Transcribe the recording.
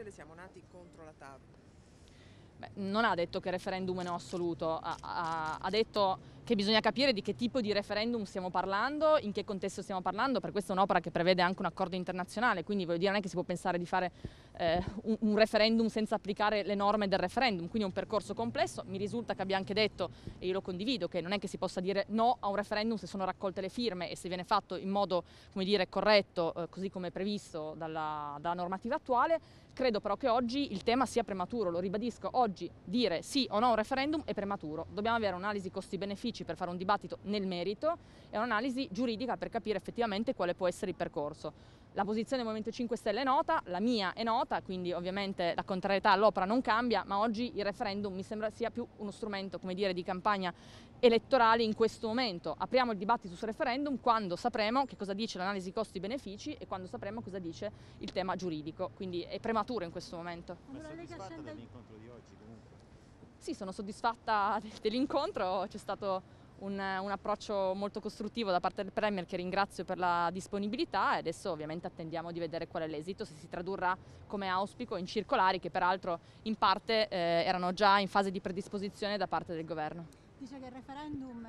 Stelle siamo nati contro la TAV. Beh, non ha detto che il referendum è no assoluto, ha, ha, ha detto che bisogna capire di che tipo di referendum stiamo parlando, in che contesto stiamo parlando, per questo è un'opera che prevede anche un accordo internazionale, quindi voglio dire non è che si può pensare di fare eh, un, un, referendum senza applicare le norme del referendum, quindi è un percorso complesso, mi risulta che abbia anche detto, e io lo condivido, che non è che si possa dire no a un referendum se sono raccolte le firme e se viene fatto in modo come dire, corretto, eh, così come previsto dalla, dalla normativa attuale, credo però che oggi il tema sia prematuro, lo ribadisco, oggi dire sì o no a un referendum è prematuro, dobbiamo avere un'analisi costi-benefici tecnici per fare un dibattito nel merito e un'analisi giuridica per capire effettivamente quale può essere il percorso. La posizione del Movimento 5 Stelle è nota, la mia è nota, quindi ovviamente la contrarietà all'opera non cambia, ma oggi il referendum mi sembra sia più uno strumento dire, di campagna elettorale in questo momento. Apriamo il dibattito sul referendum quando sapremo che cosa dice l'analisi costi-benefici e quando sapremo cosa dice il tema giuridico, quindi è prematuro in questo momento. Ma soddisfatta dell'incontro di oggi comunque? Sì, sono soddisfatta dell'incontro, c'è stato un, un, approccio molto costruttivo da parte del Premier che ringrazio per la disponibilità e adesso ovviamente attendiamo di vedere qual è l'esito, se si tradurrà come auspico in circolari che peraltro in parte eh, erano già in fase di predisposizione da parte del Governo. Dice che il referendum